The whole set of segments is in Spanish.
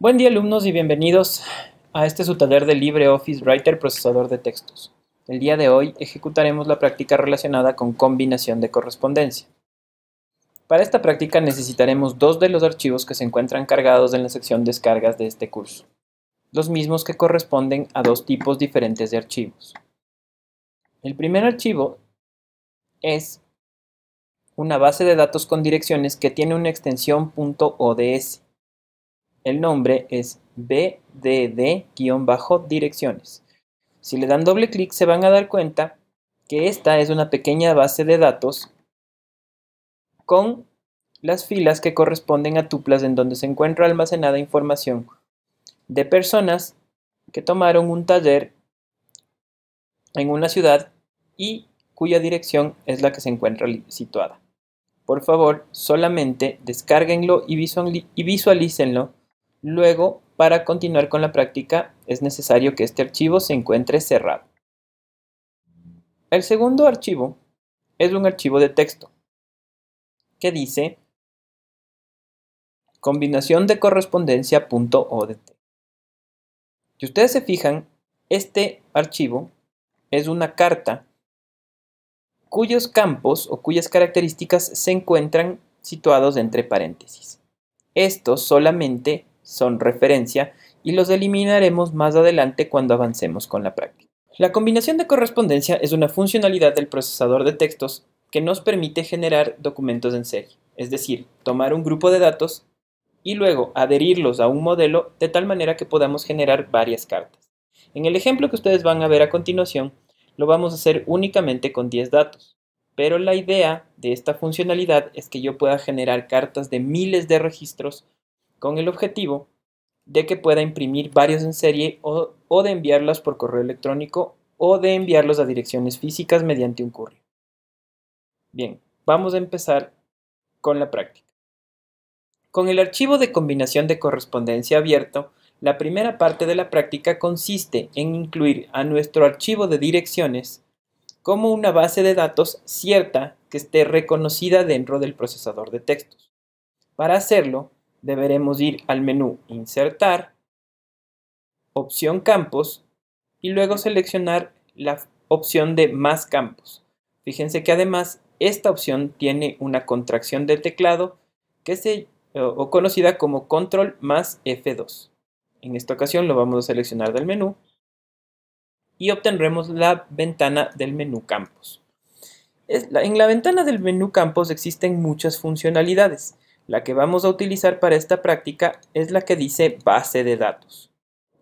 Buen día alumnos y bienvenidos a este su taller de LibreOffice Writer Procesador de Textos. El día de hoy ejecutaremos la práctica relacionada con combinación de correspondencia. Para esta práctica necesitaremos dos de los archivos que se encuentran cargados en la sección Descargas de este curso, los mismos que corresponden a dos tipos diferentes de archivos. El primer archivo es una base de datos con direcciones que tiene una extensión .ods el nombre es BDD-direcciones. Si le dan doble clic se van a dar cuenta que esta es una pequeña base de datos con las filas que corresponden a tuplas en donde se encuentra almacenada información de personas que tomaron un taller en una ciudad y cuya dirección es la que se encuentra situada. Por favor, solamente descárguenlo y visualícenlo Luego, para continuar con la práctica, es necesario que este archivo se encuentre cerrado. El segundo archivo es un archivo de texto que dice combinación de correspondencia.odt. Si ustedes se fijan, este archivo es una carta cuyos campos o cuyas características se encuentran situados entre paréntesis. Esto solamente son referencia y los eliminaremos más adelante cuando avancemos con la práctica. La combinación de correspondencia es una funcionalidad del procesador de textos que nos permite generar documentos en serie, es decir, tomar un grupo de datos y luego adherirlos a un modelo de tal manera que podamos generar varias cartas. En el ejemplo que ustedes van a ver a continuación, lo vamos a hacer únicamente con 10 datos, pero la idea de esta funcionalidad es que yo pueda generar cartas de miles de registros con el objetivo de que pueda imprimir varios en serie o, de enviarlos por correo electrónico o de enviarlos a direcciones físicas mediante un courier. Bien, vamos a empezar con la práctica. Con el archivo de combinación de correspondencia abierto, la primera parte de la práctica consiste en incluir a nuestro archivo de direcciones como una base de datos cierta que esté reconocida dentro del procesador de textos. Para hacerlo, deberemos ir al menú Insertar, opción Campos y luego seleccionar la opción de Más campos. Fíjense que además esta opción tiene una contracción del teclado que o conocida como Control más F2. En esta ocasión lo vamos a seleccionar del menú y obtendremos la ventana del menú Campos. En la ventana del menú Campos existen muchas funcionalidades. La que vamos a utilizar para esta práctica es la que dice base de datos.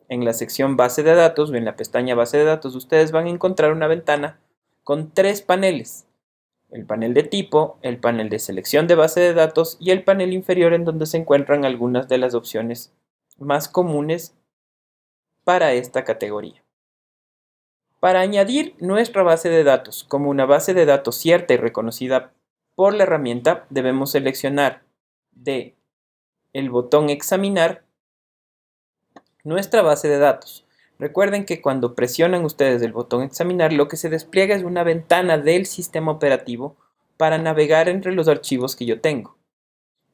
En la sección base de datos o en la pestaña base de datos ustedes van a encontrar una ventana con tres paneles. El panel de tipo, el panel de selección de base de datos y el panel inferior en donde se encuentran algunas de las opciones más comunes para esta categoría. Para añadir nuestra base de datos como una base de datos cierta y reconocida por la herramienta, debemos seleccionar de el botón examinar nuestra base de datos. Recuerden que cuando presionan ustedes el botón examinar, lo que se despliega es una ventana del sistema operativo para navegar entre los archivos que yo tengo.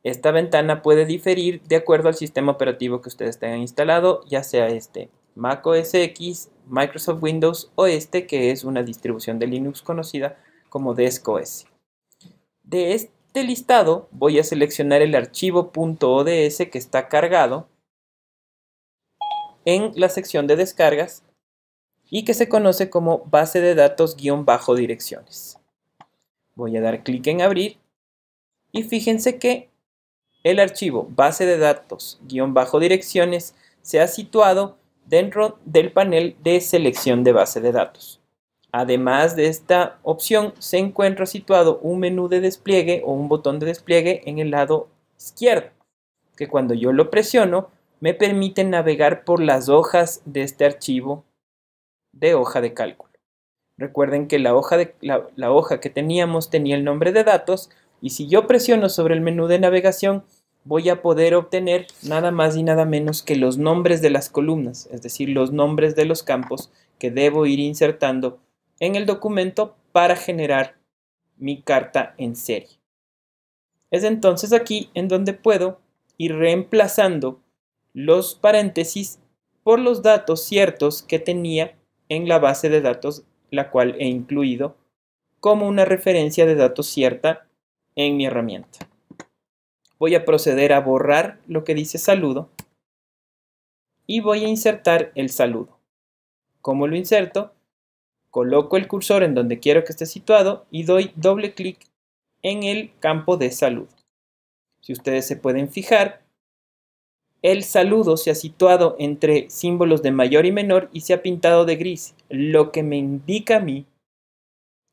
Esta ventana puede diferir de acuerdo al sistema operativo que ustedes tengan instalado, ya sea este Mac OS X, Microsoft Windows o este que es una distribución de Linux conocida como DeskOS. De, este, de este listado voy a seleccionar el archivo .ods que está cargado en la sección de descargas y que se conoce como base de datos-direcciones. bajo Voy a dar clic en abrir y fíjense que el archivo base de datos-direcciones bajo se ha situado dentro del panel de selección de base de datos. Además de esta opción, se encuentra situado un menú de despliegue o un botón de despliegue en el lado izquierdo, que cuando yo lo presiono me permite navegar por las hojas de este archivo de hoja de cálculo. Recuerden que la hoja, la hoja que teníamos tenía el nombre de datos y si yo presiono sobre el menú de navegación voy a poder obtener nada más y nada menos que los nombres de las columnas, es decir, los nombres de los campos que debo ir insertando en el documento para generar mi carta en serie. Es entonces aquí en donde puedo ir reemplazando los paréntesis por los datos ciertos que tenía en la base de datos la cual he incluido como una referencia de datos cierta en mi herramienta. Voy a proceder a borrar lo que dice saludo y voy a insertar el saludo. ¿Cómo lo inserto? coloco el cursor en donde quiero que esté situado y doy doble clic en el campo de salud. Si ustedes se pueden fijar, el saludo se ha situado entre símbolos de mayor y menor y se ha pintado de gris, lo que me indica a mí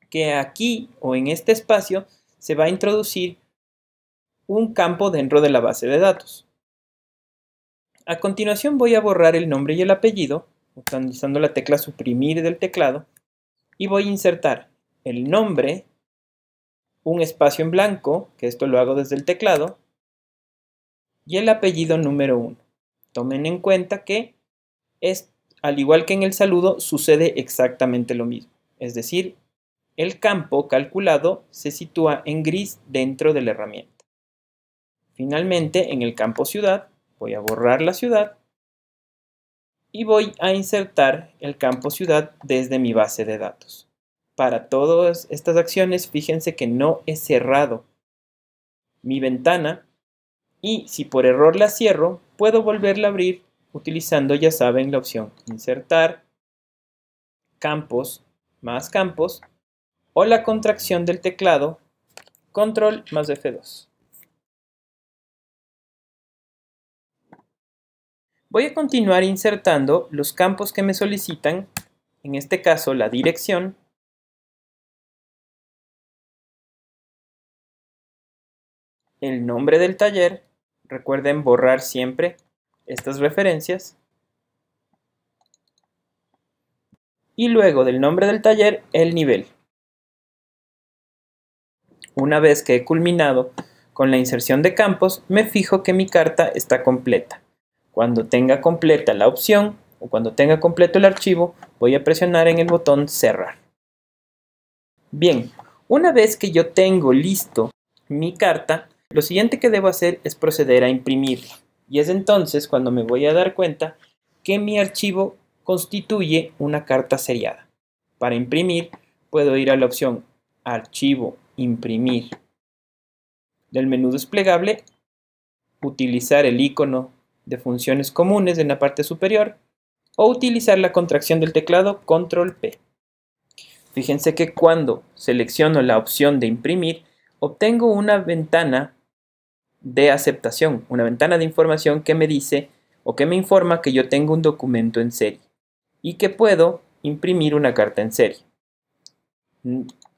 que aquí o en este espacio se va a introducir un campo dentro de la base de datos. A continuación voy a borrar el nombre y el apellido, utilizando la tecla suprimir del teclado, y voy a insertar el nombre, un espacio en blanco, que esto lo hago desde el teclado, y el apellido número 1. Tomen en cuenta que es, al igual que en el saludo, sucede exactamente lo mismo. Es decir, el campo calculado se sitúa en gris dentro de la herramienta. Finalmente, en el campo ciudad, voy a borrar la ciudad y voy a insertar el campo ciudad desde mi base de datos. Para todas estas acciones, fíjense que no he cerrado mi ventana y si por error la cierro, puedo volverla a abrir utilizando, ya saben, la opción insertar, campos, más campos, o la contracción del teclado, control más F2. Voy a continuar insertando los campos que me solicitan, en este caso la dirección, el nombre del taller, recuerden borrar siempre estas referencias, y luego del nombre del taller, el nivel. Una vez que he culminado con la inserción de campos, me fijo que mi carta está completa. Cuando tenga completa la opción o cuando tenga completo el archivo, voy a presionar en el botón cerrar. Bien, una vez que yo tengo listo mi carta, lo siguiente que debo hacer es proceder a imprimirla. Y es entonces cuando me voy a dar cuenta que mi archivo constituye una carta seriada. Para imprimir, puedo ir a la opción Archivo, Imprimir. Del menú desplegable, utilizar el icono de funciones comunes en la parte superior o utilizar la contracción del teclado control P. Fíjense que cuando selecciono la opción de imprimir, obtengo una ventana de aceptación, una ventana de información que me dice o que me informa que yo tengo un documento en serie y que puedo imprimir una carta en serie.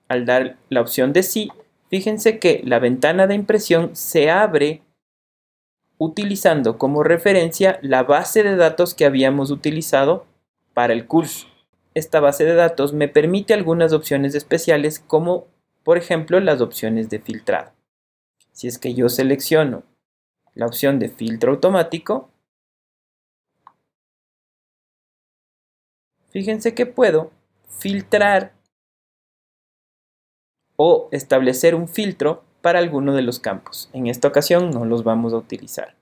Al dar la opción de sí, fíjense que la ventana de impresión se abre utilizando como referencia la base de datos que habíamos utilizado para el curso. Esta base de datos me permite algunas opciones especiales como por ejemplo las opciones de filtrado. Si es que yo selecciono la opción de filtro automático, fíjense que puedo filtrar o establecer un filtro para alguno de los campos. En esta ocasión no los vamos a utilizar.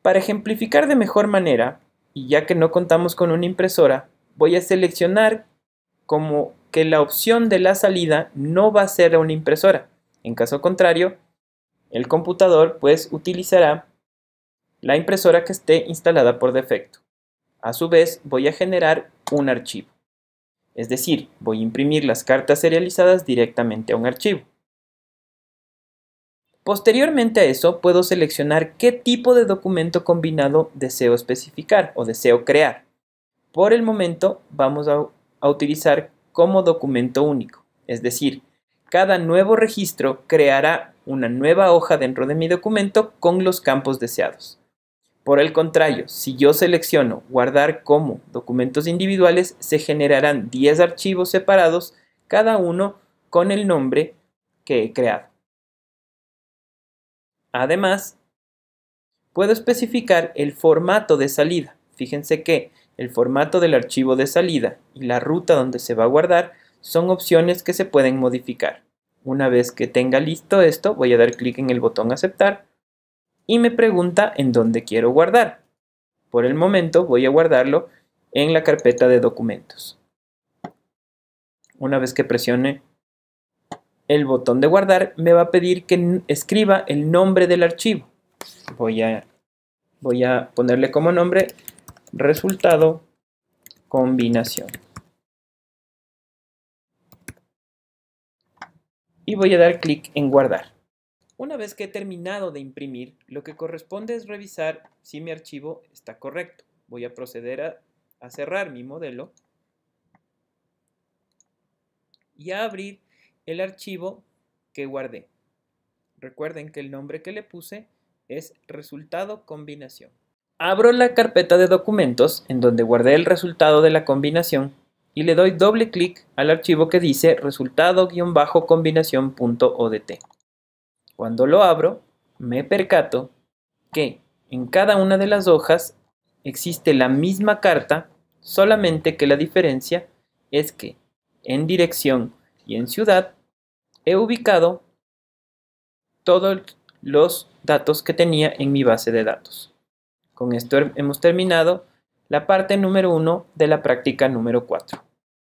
Para ejemplificar de mejor manera, y ya que no contamos con una impresora, voy a seleccionar como que la opción de la salida no va a ser una impresora. En caso contrario, el computador pues utilizará la impresora que esté instalada por defecto. A su vez, voy a generar un archivo. Es decir, voy a imprimir las cartas serializadas directamente a un archivo. Posteriormente a eso, puedo seleccionar qué tipo de documento combinado deseo especificar o deseo crear. Por el momento, vamos a, utilizar como documento único, es decir, cada nuevo registro creará una nueva hoja dentro de mi documento con los campos deseados. Por el contrario, si yo selecciono guardar como documentos individuales, se generarán 10 archivos separados, cada uno con el nombre que he creado. Además, puedo especificar el formato de salida. Fíjense que el formato del archivo de salida y la ruta donde se va a guardar son opciones que se pueden modificar. Una vez que tenga listo esto, voy a dar clic en el botón aceptar y me pregunta en dónde quiero guardar. Por el momento voy a guardarlo en la carpeta de documentos. Una vez que presione el botón de guardar me va a pedir que escriba el nombre del archivo. Voy a, ponerle como nombre resultado combinación. Y voy a dar clic en guardar. Una vez que he terminado de imprimir, lo que corresponde es revisar si mi archivo está correcto. Voy a proceder a, a cerrar mi modelo y a abrir el archivo que guardé. Recuerden que el nombre que le puse es resultado combinación. Abro la carpeta de documentos en donde guardé el resultado de la combinación y le doy doble clic al archivo que dice resultado-combinación.odt. Cuando lo abro, me percato que en cada una de las hojas existe la misma carta, solamente que la diferencia es que en dirección y en ciudad, he ubicado todos los datos que tenía en mi base de datos. Con esto hemos terminado la parte número 1 de la práctica número 4.